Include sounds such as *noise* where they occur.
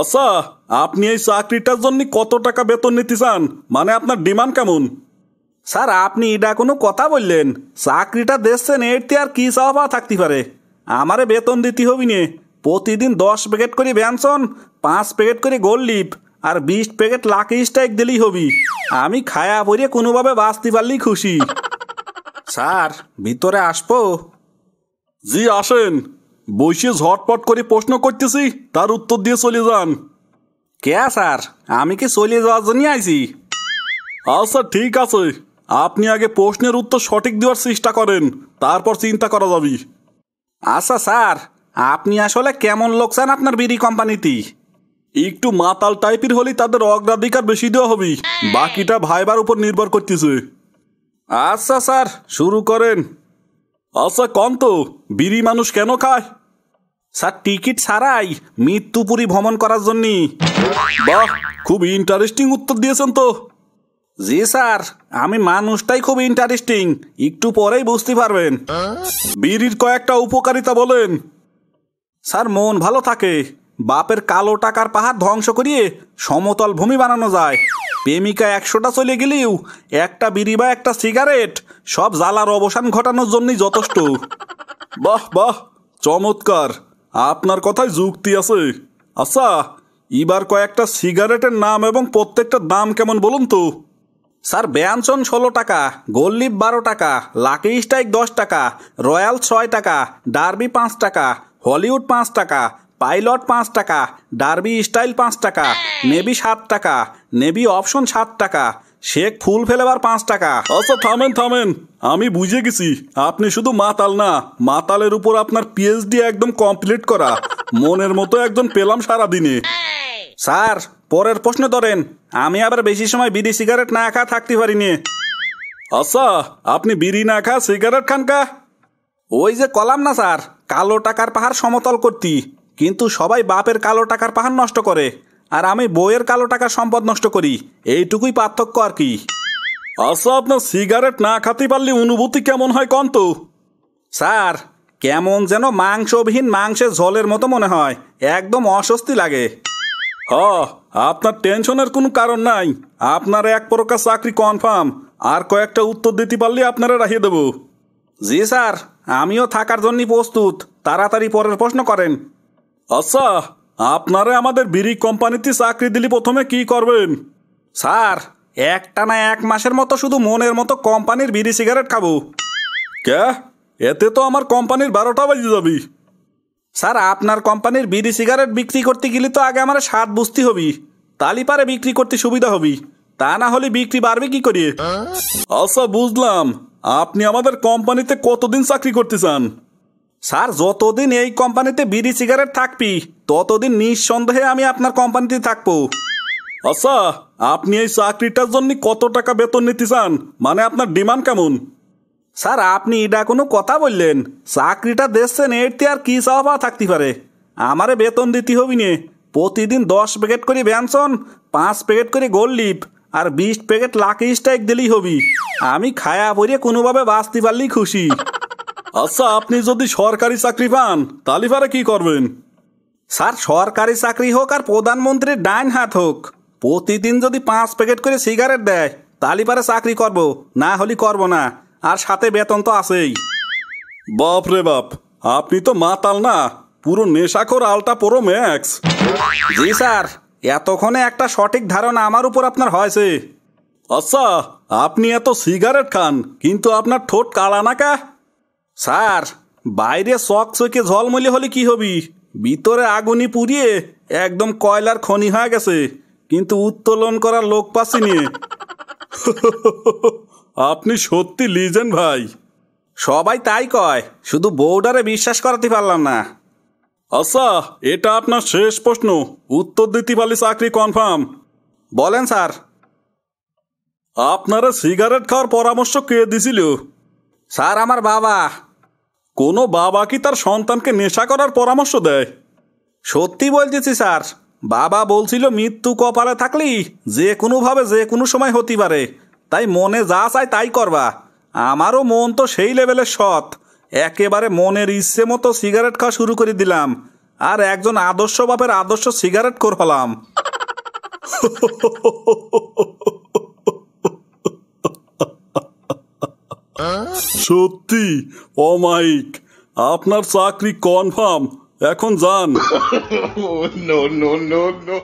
আচ্ছা আপনি এই চাকরিটার জন্য কত টাকা বেতন নিতে চান মানে আপনার ডিমান্ড কেমন স্যার আপনি এটা কোনো কথা বললেন চাকরিটা দেখছেন এরতে আর কি চাওয়া পাওয়া থাকতে পারে আমারে বেতন দিতে হবি নে প্রতিদিন দশ প্যাকেট করে ব্যানসন পাঁচ প্যাকেট করে গোল লিপ আর বিশ প্যাকেট লাকি স্ট্রাইক দিলেই হবি আমি খায়া পরিয়ে কোনোভাবে বাঁচতে পারলেই খুশি *laughs* স্যার ভিতরে আসবো জি আসেন বসে ঝটপট করে প্রশ্ন করতেছি তার উত্তর দিয়ে চলে যান কে স্যার আমি কি চলে যাওয়ার জন্য আইছি আচ্ছা ঠিক আছে আপনি আগে প্রশ্নের উত্তর সঠিক দেওয়ার চেষ্টা করেন তারপর চিন্তা করা যাবে আচ্ছা স্যার আপনি আসলে কেমন লোক চান আপনার বিড়ি কোম্পানিতে একটু মাতাল টাইপের হলেই তাদের অগ্রাধিকার বেশি দেওয়া হবে বাকিটা ভাইবার উপর নির্ভর করতেছে আচ্ছা স্যার শুরু করেন আচ্ছা কম তো বিড়ি মানুষ কেন খায় স্যার টিকিট ছাড়াই মৃত্যুপুরি ভ্রমণ করার জন্য বাহ খুব ইন্টারেস্টিং উত্তর দিয়েছেন তো জি স্যার আমি মানুষটাই খুব ইন্টারেস্টিং একটু পরেই বুঝতে পারবেন বিড়ির কয়েকটা উপকারিতা বলেন স্যার মন ভালো থাকে বাপের কালো টাকার পাহাড় ধ্বংস করিয়ে সমতল ভূমি বানানো যায় প্রেমিকা একশোটা চলে গেলেও একটা বিড়ি বা একটা সিগারেট সব জ্বালার অবসান ঘটানোর জন্যই যথেষ্ট বাহ বাহ চমৎকার আপনার কথায় যুক্তি আছে আচ্ছা এবার কয়েকটা সিগারেটের নাম এবং প্রত্যেকটা দাম কেমন বলুন তো স্যার ব্যঞ্চন ষোলো টাকা গোল্লিপ বারো টাকা লাকি স্ট্রাইক দশ টাকা রয়্যাল ছয় টাকা ডার্বি পাঁচ টাকা হলিউড পাঁচ টাকা পাইলট পাঁচ টাকা ডার্বি স্টাইল পাঁচ টাকা নেভি সাত টাকা নেভি অপশন সাত টাকা শেখ ফুল ফেলেবার পাঁচ টাকা আচ্ছা থামেন থামেন আমি বুঝে গেছি আপনি শুধু মাতাল না মাতালের উপর আপনার পিএইচডি একদম কমপ্লিট করা মনের মতো একজন পেলাম সারাদিনে স্যার পরের প্রশ্ন ধরেন আমি আবার বেশি সময় বিড়ি সিগারেট না খা থাকতে পারি নি আচ্ছা আপনি বিড়ি না খা সিগারেট খান কা ওই যে কলাম না স্যার কালো টাকার পাহাড় সমতল করতি কিন্তু সবাই বাপের কালো টাকার পাহাড় নষ্ট করে আর আমি বইয়ের কালো টাকা সম্পদ নষ্ট করি এইটুকুই পার্থক্য আর কি আচ্ছা আপনার সিগারেট না খাতে পারলে অনুভূতি কেমন হয় কন্ত স্যার কেমন যেন মাংসবিহীন মাংসের ঝোলের মতো মনে হয় একদম অস্বস্তি লাগে হ হ্যাঁ, আপনার টেনশনের কোনো কারণ নাই আপনার এক প্রকার চাকরি কনফার্ম আর কয়েকটা উত্তর দিতে পারলে আপনারা রাখিয়ে দেব জি স্যার আমিও থাকার জন্য প্রস্তুত তাড়াতাড়ি পরের প্রশ্ন করেন আচ্ছা আপনারে আমাদের বিড়ি কোম্পানিতে চাকরি দিলি প্রথমে কি করবেন স্যার একটা না এক মাসের মতো শুধু মনের মতো কোম্পানির বিড়ি সিগারেট খাবো কে এতে তো আমার কোম্পানির বারোটা বাজে যাবি স্যার আপনার কোম্পানির বিড়ি সিগারেট বিক্রি করতে গেলে তো আগে আমার স্বাদ বুঝতে হবি তালি পারে বিক্রি করতে সুবিধা হবি তা না হলে বিক্রি বাড়বে কি করে হ্যাঁ? আচ্ছা বুঝলাম আপনি আমাদের কোম্পানিতে কতদিন চাকরি করতে চান স্যার যতদিন এই কোম্পানিতে বিড়ি সিগারেট থাকবি ততদিন নিঃসন্দেহে আমি আপনার কোম্পানিতে থাকবো আচ্ছা আপনি এই চাকরিটার জন্য কত টাকা বেতন নিতে চান মানে আপনার ডিমান্ড কেমন স্যার আপনি এটা কোনো কথা বললেন চাকরিটা দেখছেন এরতে আর কী চাওয়া থাকতে পারে আমারে বেতন দিতে হবি নে প্রতিদিন দশ প্যাকেট করে ব্যানসন পাঁচ প্যাকেট করে গোল লিপ আর বিশ প্যাকেট লাকি স্ট্রাইক দিলেই হবি আমি খায়া পরিয়ে কোনোভাবে বাঁচতে পারলেই খুশি আচ্ছা আপনি যদি সরকারি চাকরি পান তাহলে পারে কি করবেন স্যার সরকারি চাকরি হোক আর প্রধানমন্ত্রীর ডাইন হাত হোক প্রতিদিন যদি পাঁচ প্যাকেট করে সিগারেট দেয় তাহলে পারে চাকরি করব না হলে করব না আর সাথে বেতন তো আছেই বাপ রে বাপ আপনি তো মাতাল না পুরো নেশাখোর আলটা পুরো ম্যাক্স জি স্যার এতক্ষণে একটা সঠিক ধারণা আমার উপর আপনার হয়েছে আচ্ছা আপনি এত সিগারেট খান কিন্তু আপনার ঠোঁট কালা নাকা স্যার বাইরে শখ চোখে ঝলমলে হলে কি হবি ভিতরে আগুনি পুড়িয়ে একদম কয়লার খনি হয়ে গেছে কিন্তু উত্তোলন করার লোক পাচ্ছিনি *laughs* আপনি সত্যি লিজেন ভাই সবাই তাই কয় শুধু বৌডারে বিশ্বাস করাতে পারলাম না আচ্ছা এটা আপনার শেষ প্রশ্ন উত্তর দিতে পারলে চাকরি কনফার্ম বলেন স্যার আপনারা সিগারেট খাওয়ার পরামর্শ কে দিছিল স্যার আমার বাবা কোনো বাবা কি তার সন্তানকে নেশা করার পরামর্শ দেয় সত্যি বলতেছি স্যার বাবা বলছিল মৃত্যু কপালে থাকলেই যে কোনোভাবে যে কোনো সময় হতে পারে তাই মনে যা চায় তাই করবা আমারও মন তো সেই লেভেলের সৎ একেবারে মনের ইচ্ছে মতো সিগারেট খাওয়া শুরু করে দিলাম আর একজন আদর্শ বাপের আদর্শ সিগারেট কর হলাম *laughs* সত্যি অমাইক আপনার চাকরি কনফার্ম এখন যান *laughs* নো নো নো নো